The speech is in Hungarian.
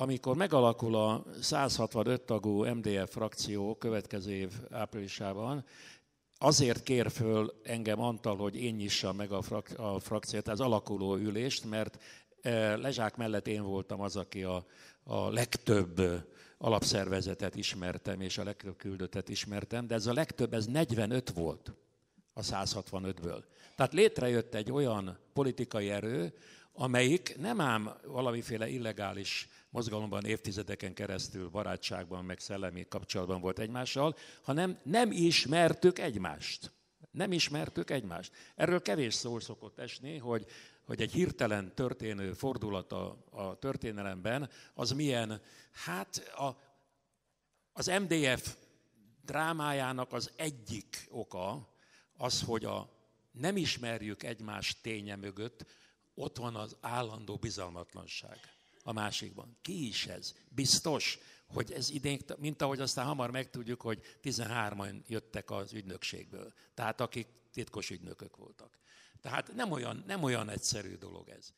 Amikor megalakul a 165 tagú MDF frakció következő év áprilisában, azért kér föl engem Antal, hogy én nyissam meg a, frak- a frakciót, az alakuló ülést, mert e, Lezsák mellett én voltam az, aki a, a legtöbb alapszervezetet ismertem, és a legtöbb küldöttet ismertem, de ez a legtöbb, ez 45 volt a 165-ből. Tehát létrejött egy olyan politikai erő, amelyik nem ám valamiféle illegális mozgalomban évtizedeken keresztül barátságban, meg szellemi kapcsolatban volt egymással, hanem nem ismertük egymást. Nem ismertük egymást. Erről kevés szó szokott esni, hogy, hogy egy hirtelen történő fordulat a, a történelemben, az milyen, hát a, az MDF drámájának az egyik oka az, hogy a nem ismerjük egymást ténye mögött ott van az állandó bizalmatlanság a másikban. Ki is ez? Biztos, hogy ez idén, mint ahogy aztán hamar megtudjuk, hogy 13-an jöttek az ügynökségből. Tehát akik titkos ügynökök voltak. Tehát nem olyan, nem olyan egyszerű dolog ez.